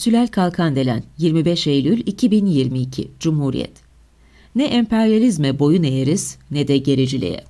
Zülal Kalkandelen 25 Eylül 2022 Cumhuriyet Ne emperyalizme boyun eğeriz ne de gericiliğe.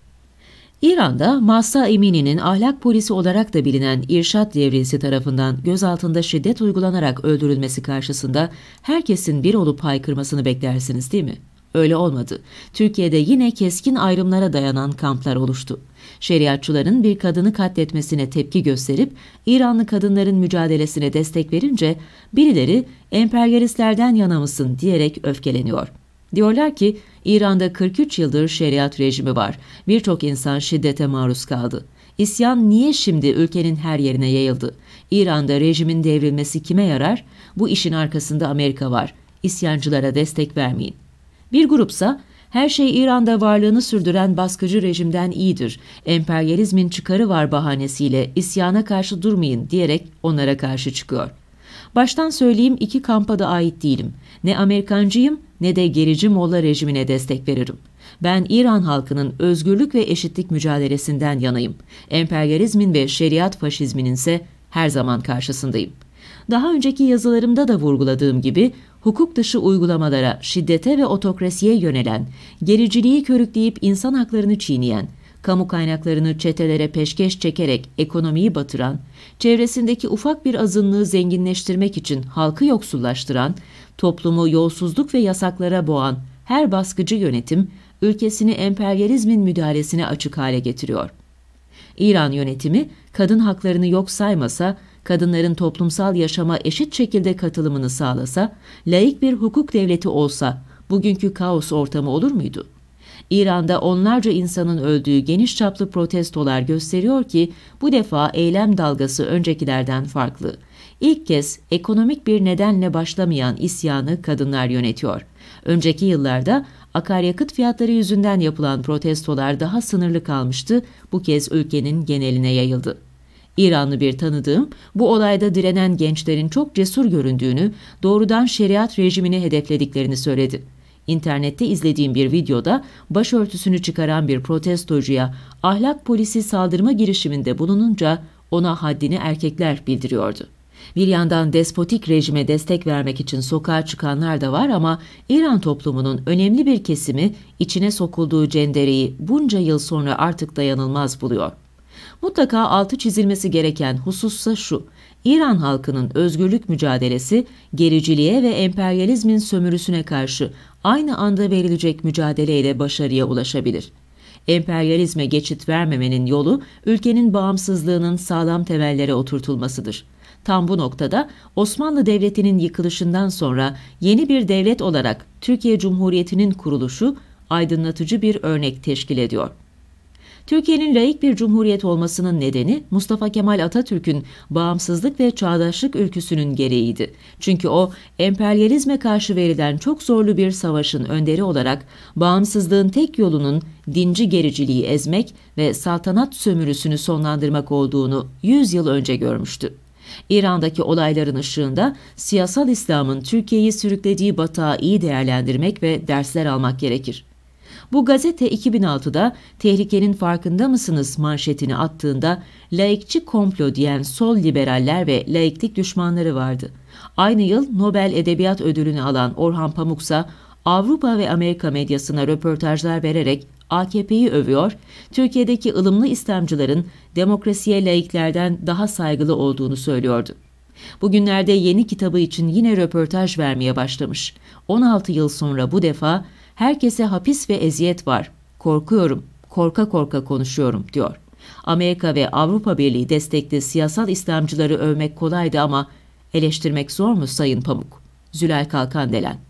İran'da Mahsa Emini'nin ahlak polisi olarak da bilinen İrşad devresi tarafından gözaltında şiddet uygulanarak öldürülmesi karşısında herkesin bir olup haykırmasını beklersiniz değil mi? Öyle olmadı. Türkiye'de yine keskin ayrımlara dayanan kamplar oluştu. Şeriatçıların bir kadını katletmesine tepki gösterip İranlı kadınların mücadelesine destek verince birileri emperyalistlerden yana mısın diyerek öfkeleniyor. Diyorlar ki İran'da 43 yıldır şeriat rejimi var. Birçok insan şiddete maruz kaldı. İsyan niye şimdi ülkenin her yerine yayıldı? İran'da rejimin devrilmesi kime yarar? Bu işin arkasında Amerika var. İsyancılara destek vermeyin.'' Bir grupsa her şey İran'da varlığını sürdüren baskıcı rejimden iyidir, emperyalizmin çıkarı var bahanesiyle isyana karşı durmayın diyerek onlara karşı çıkıyor. Baştan söyleyeyim iki kampa da ait değilim. Ne Amerikancıyım ne de gerici Molla rejimine destek veririm. Ben İran halkının özgürlük ve eşitlik mücadelesinden yanayım. Emperyalizmin ve şeriat faşizminin ise her zaman karşısındayım. Daha önceki yazılarımda da vurguladığım gibi hukuk dışı uygulamalara, şiddete ve otokrasiye yönelen, gericiliği körükleyip insan haklarını çiğneyen, kamu kaynaklarını çetelere peşkeş çekerek ekonomiyi batıran, çevresindeki ufak bir azınlığı zenginleştirmek için halkı yoksullaştıran, toplumu yolsuzluk ve yasaklara boğan her baskıcı yönetim, ülkesini emperyalizmin müdahalesine açık hale getiriyor. İran yönetimi kadın haklarını yok saymasa kadınların toplumsal yaşama eşit şekilde katılımını sağlasa, layık bir hukuk devleti olsa bugünkü kaos ortamı olur muydu? İran'da onlarca insanın öldüğü geniş çaplı protestolar gösteriyor ki bu defa eylem dalgası öncekilerden farklı. İlk kez ekonomik bir nedenle başlamayan isyanı kadınlar yönetiyor. Önceki yıllarda akaryakıt fiyatları yüzünden yapılan protestolar daha sınırlı kalmıştı, bu kez ülkenin geneline yayıldı. İranlı bir tanıdığım bu olayda direnen gençlerin çok cesur göründüğünü, doğrudan şeriat rejimini hedeflediklerini söyledi. İnternette izlediğim bir videoda başörtüsünü çıkaran bir protestocuya ahlak polisi saldırma girişiminde bulununca ona haddini erkekler bildiriyordu. Bir yandan despotik rejime destek vermek için sokağa çıkanlar da var ama İran toplumunun önemli bir kesimi içine sokulduğu cendereyi bunca yıl sonra artık dayanılmaz buluyor. Mutlaka altı çizilmesi gereken husussa şu. İran halkının özgürlük mücadelesi gericiliğe ve emperyalizmin sömürüsüne karşı aynı anda verilecek mücadeleyle başarıya ulaşabilir. Emperyalizme geçit vermemenin yolu ülkenin bağımsızlığının sağlam temellere oturtulmasıdır. Tam bu noktada Osmanlı Devleti'nin yıkılışından sonra yeni bir devlet olarak Türkiye Cumhuriyeti'nin kuruluşu aydınlatıcı bir örnek teşkil ediyor. Türkiye'nin laik bir cumhuriyet olmasının nedeni Mustafa Kemal Atatürk'ün bağımsızlık ve çağdaşlık ülküsünün gereğiydi. Çünkü o emperyalizme karşı verilen çok zorlu bir savaşın önderi olarak bağımsızlığın tek yolunun dinci gericiliği ezmek ve saltanat sömürüsünü sonlandırmak olduğunu 100 yıl önce görmüştü. İran'daki olayların ışığında siyasal İslam'ın Türkiye'yi sürüklediği batağı iyi değerlendirmek ve dersler almak gerekir. Bu gazete 2006'da tehlikenin farkında mısınız manşetini attığında laikçi komplo diyen sol liberaller ve laiklik düşmanları vardı. Aynı yıl Nobel Edebiyat Ödülünü alan Orhan Pamuksa Avrupa ve Amerika medyasına röportajlar vererek AKP'yi övüyor, Türkiye'deki ılımlı İslamcıların demokrasiye laiklerden daha saygılı olduğunu söylüyordu. Bugünlerde yeni kitabı için yine röportaj vermeye başlamış. 16 yıl sonra bu defa Herkese hapis ve eziyet var. Korkuyorum, korka korka konuşuyorum diyor. Amerika ve Avrupa Birliği destekli siyasal İslamcıları övmek kolaydı ama eleştirmek zor mu Sayın Pamuk? Zülal Kalkandelen